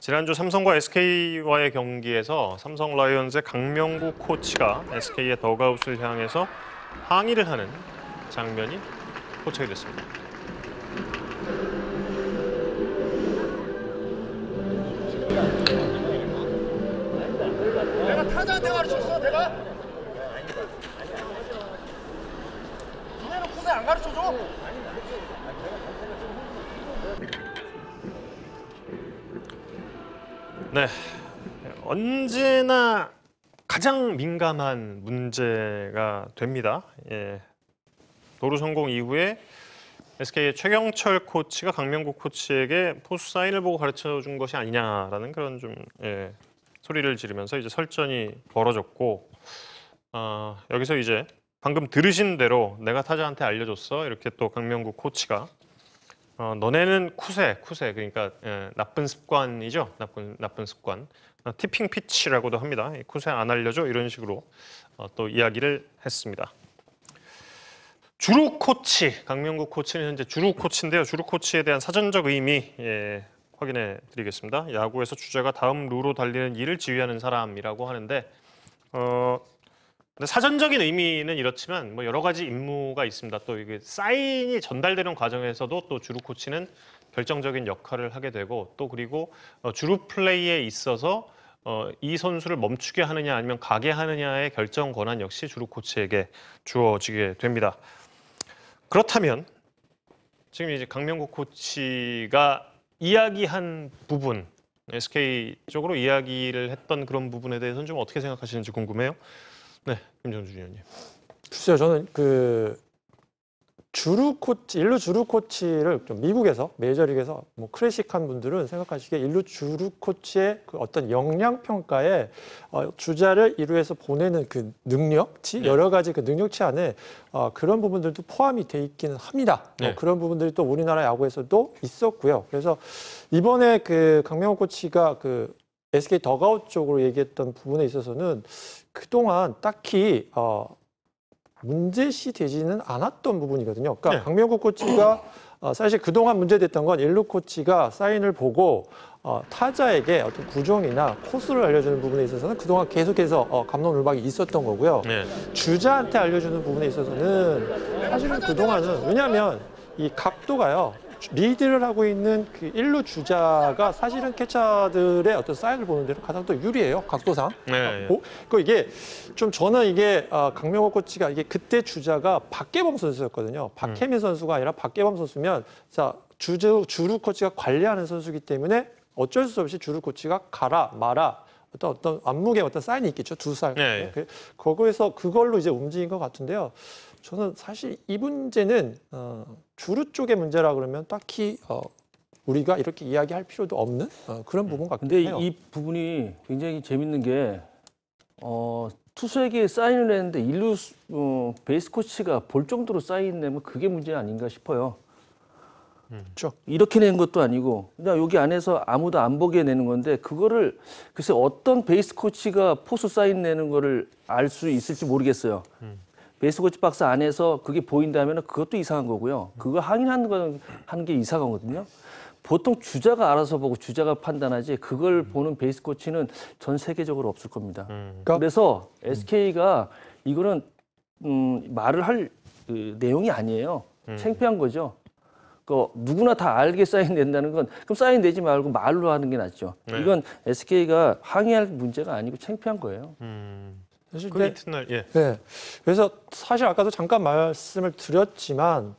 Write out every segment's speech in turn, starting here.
지난주 삼성과 SK와의 경기에서 삼성 라이온즈의 강명구 코치가 SK의 더그아웃을 향해서 항의를 하는 장면이 포착이 됐습니다. 네. 언제나 가장 민감한 문제가 됩니다. 예. 도루 성공 이후에 SK의 최경철 코치가 강명구 코치에게 포수 사인을 보고 가르쳐 준 것이 아니냐라는 그런 좀 예, 소리를 지르면서 이제 설전이 벌어졌고 어, 여기서 이제 방금 들으신 대로 내가 타자한테 알려줬어 이렇게 또강명구 코치가 어, 너네는 쿠세, 쿠세 그러니까 예, 나쁜 습관이죠. 나쁜 나쁜 습관. 어, 티핑 피치라고도 합니다. 쿠세 안 알려줘 이런 식으로 어, 또 이야기를 했습니다. 주루 코치, 강명구 코치는 현재 주루 코치인데요. 주루 코치에 대한 사전적 의미 예, 확인해 드리겠습니다. 야구에서 주자가 다음 루로 달리는 일을 지휘하는 사람이라고 하는데 어, 사전적인 의미는 이렇지만 뭐 여러 가지 임무가 있습니다. 또 이게 사인이 전달되는 과정에서도 또 주루 코치는 결정적인 역할을 하게 되고 또 그리고 어, 주루 플레이에 있어서 어, 이 선수를 멈추게 하느냐 아니면 가게 하느냐의 결정 권한 역시 주루 코치에게 주어지게 됩니다. 그렇다면 지금 이제 강명국 코치가 이야기한 부분 SK 쪽으로 이야기를 했던 그런 부분에 대해서는 좀 어떻게 생각하시는지 궁금해요. 네, 김정주 위원님. 글쎄요, 저는 그 주루 코치, 일루 주루 코치를 좀 미국에서 메이저리그에서 뭐 클래식한 분들은 생각하시기에 일루 주루 코치의 그 어떤 역량 평가에 어, 주자를 이루에서 보내는 그 능력치 네. 여러 가지 그 능력치 안에 어, 그런 부분들도 포함이 돼 있기는 합니다. 뭐 네. 어, 그런 부분들이 또 우리나라 야구에서도 있었고요. 그래서 이번에 그 강명호 코치가 그 SK 더가웃 쪽으로 얘기했던 부분에 있어서는 그동안 딱히 어, 문제시 되지는 않았던 부분이거든요. 그러니까 네. 강명국 코치가 어, 사실 그동안 문제됐던 건 일루 코치가 사인을 보고 어, 타자에게 어떤 구종이나 코스를 알려주는 부분에 있어서는 그동안 계속해서 어, 감론 울박이 있었던 거고요. 네. 주자한테 알려주는 부분에 있어서는 사실은 그동안은 왜냐하면 이 각도가요. 리드를 하고 있는 그 일루 주자가 사실은 캐쳐들의 어떤 사인을 보는 대로 가장 또 유리해요. 각도상. 네, 네. 어, 그 이게 좀 저는 이게 아, 강명호 코치가 이게 그때 주자가 박계범 선수였거든요. 박혜민 음. 선수가 아니라 박계범 선수면 자 주주 주루 코치가 관리하는 선수기 때문에 어쩔 수 없이 주루 코치가 가라 마라 어떤 어떤 안목에 어떤 사인이 있겠죠. 두 살. 네. 네. 그, 거기에서 그걸로 이제 움직인 것 같은데요. 저는 사실 이 문제는 어, 주루 쪽의 문제라 그러면 딱히 어, 우리가 이렇게 이야기할 필요도 없는 어, 그런 네. 부분 같긴 근데 해요. 이 부분이 굉장히 재밌는 게 어, 투수에게 사인을 했는데 일루 어, 베이스 코치가 볼 정도로 사인내면 그게 문제 아닌가 싶어요. 쭉 이렇게 낸 것도 아니고 그냥 여기 안에서 아무도 안 보게 내는 건데 그거를 글쎄 어떤 베이스 코치가 포수 사인 내는 거를 알 수 있을지 모르겠어요. 음. 베이스 코치 박스 안에서 그게 보인다면 그것도 이상한 거고요. 그거 항의하는 건 하는 게이상한거거든요 보통 주자가 알아서 보고 주자가 판단하지 그걸 보는 베이스 코치는 전 세계적으로 없을 겁니다. 음. 그러니까 그래서 SK가 이거는 음, 말을 할 그, 내용이 아니에요. 음. 창피한 거죠. 그 누구나 다 알게 사인된다는 건 그럼 사인되지 말고 말로 하는 게 낫죠. 네. 이건 SK가 항의할 문제가 아니고 창피한 거예요. 음. 사실 그 이튿날 예. 네. 그래서 사실 아까도 잠깐 말씀을 드렸지만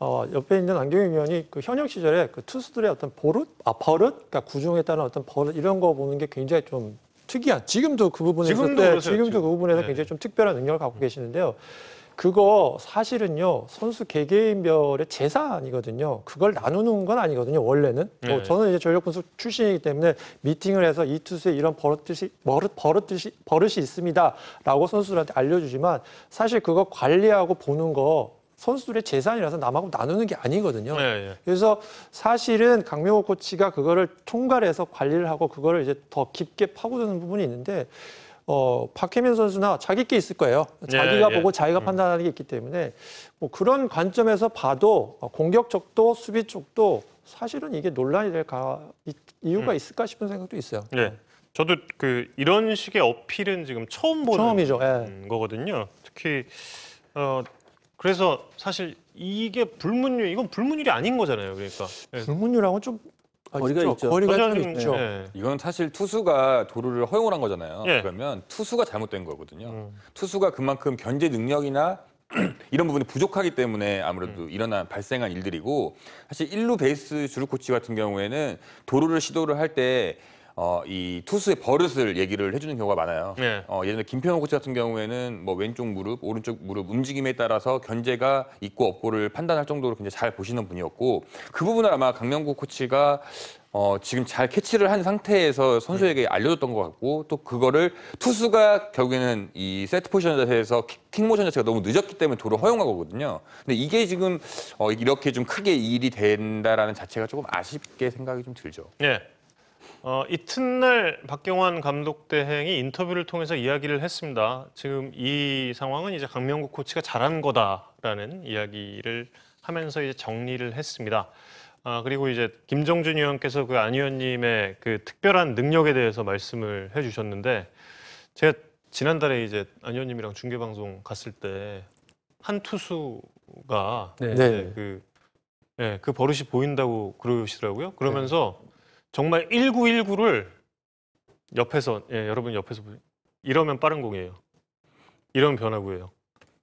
어, 옆에 있는 안경윤 위원이 그 현역 시절에 그 투수들의 어떤 버릇, 아 버릇, 그러니까 구종에 따른 어떤 버릇 이런 거 보는 게 굉장히 좀 특이한. 지금도 그 부분에서 지금도, 네, 그렇죠. 지금도 그 부분에서 네. 굉장히 좀 특별한 능력을 갖고 음. 계시는데요. 그거 사실은요 선수 개개인별의 재산이거든요. 그걸 나누는 건 아니거든요. 원래는 어, 네. 어, 저는 이제 전력 분석 출신이기 때문에 미팅을 해서 이 투수에 이런 버릇듯이 버릇 버릇듯이 버릇이 있습니다라고 선수들한테 알려주지만 사실 그거 관리하고 보는 거 선수들의 재산이라서 남하고 나누는 게 아니거든요. 예, 예. 그래서 사실은 강명호 코치가 그거를 총괄해서 관리를 하고 그거를 이제 더 깊게 파고드는 부분이 있는데 어, 박혜민 선수나 자기 게 있을 거예요. 예, 자기가 예, 보고 자기가 음. 판단하는 게 있기 때문에 뭐 그런 관점에서 봐도 공격 쪽도 수비 쪽도 사실은 이게 논란이 될 가, 이유가 음. 있을까 싶은 생각도 있어요. 예. 저도 그 이런 식의 어필은 지금 처음 보는 처음이죠. 예. 음, 거거든요. 특히 어 그래서 사실 이게 불문율 이건 불문율이 아닌 거잖아요. 그러니까 예. 불문율하고 좀 아, 거리가 있죠. 있 거리가 좀 저는- 있죠. 예. 네. 이건 사실 투수가 도루를 허용을 한 거잖아요. 예. 그러면 투수가 잘못된 거거든요. 음. 투수가 그만큼 견제 능력이나 이런 부분이 부족하기 때문에 아무래도 음. 일어난 발생한 일들이고 사실 일루 베이스 주루 코치 같은 경우에는 도루를 시도를 할때 어, 이 투수의 버릇을 얘기를 해주는 경우가 많아요. 네. 어, 예전에 김평호 코치 같은 경우에는 뭐 왼쪽 무릎, 오른쪽 무릎 움직임에 따라서 견제가 있고 없고를 판단할 정도로 굉장히 잘 보시는 분이었고 그 부분을 아마 강명구 코치가 어, 지금 잘 캐치를 한 상태에서 선수에게 네. 알려줬던 것 같고 또 그거를 투수가 결국에는 이 세트 포지션 자세에서 킥 모션 자체가 너무 늦었기 때문에 도로 허용한 거거든요. 근데 이게 지금 어, 이렇게 좀 크게 일이 된다라는 자체가 조금 아쉽게 생각이 좀 들죠. 네. 어, 이튿날 박경환 감독 대행이 인터뷰를 통해서 이야기를 했습니다. 지금 이 상황은 이제 강명구 코치가 잘한 거다라는 이야기를 하면서 이제 정리를 했습니다. 아, 그리고 이제 김정준 그 의원께서그안 위원님의 그 특별한 능력에 대해서 말씀을 해주셨는데 제가 지난달에 이제 안 위원님이랑 중계 방송 갔을 때 한 투수가 네. 네. 그 예, 네, 그 버릇이 보인다고 그러시더라고요. 그러면서 정말 1919를 옆에서 예, 여러분 옆에서 이러면 빠른 공이에요. 이런 변화구예요.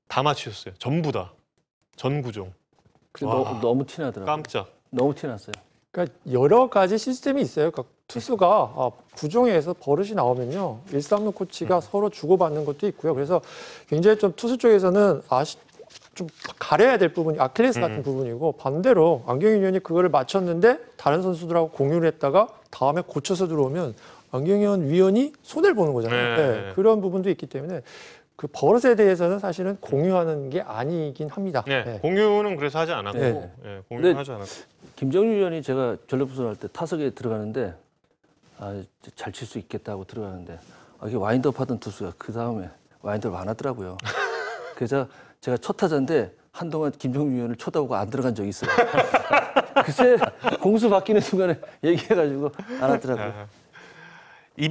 다 맞추셨어요. 전부 다. 전구종. 와, 너, 무 티나더라고요. 깜짝. 너무 티났어요. 그러니까 여러 가지 시스템이 있어요. 그러니까 투수가 아, 구종에서 버릇이 나오면요. 일 3루 코치가 음. 서로 주고받는 것도 있고요. 그래서 굉장히 좀 투수 쪽에서는 아시, 좀 가려야 될 부분이 아킬레스 같은 음. 부분이고 반대로 안경인 위원이 그거를 맞췄는데 다른 선수들하고 공유를 했다가 다음에 고쳐서 들어오면 안경현 위원이 손해를 보는 거잖아요. 네. 네. 그런 부분도 있기 때문에 그 버릇에 대해서는 사실은 공유하는 게 아니긴 합니다. 네, 네. 공유는 그래서 하지 않았고, 네. 네, 공유는 하지 않았고. 김정유 위원이 제가 전력부선 할때 타석에 들어가는데 아, 잘 칠 수 있겠다 고 들어가는데 아, 이게 와인드업 하던 투수가 그 다음에 와인드업 안 하더라고요. 그래서 제가 첫 타자인데 한동안 김종민 의원을 쳐다보고 안 들어간 적이 있어요. 글쎄 공수 바뀌는 순간에 얘기해가지고 알았더라고요. 아, 아.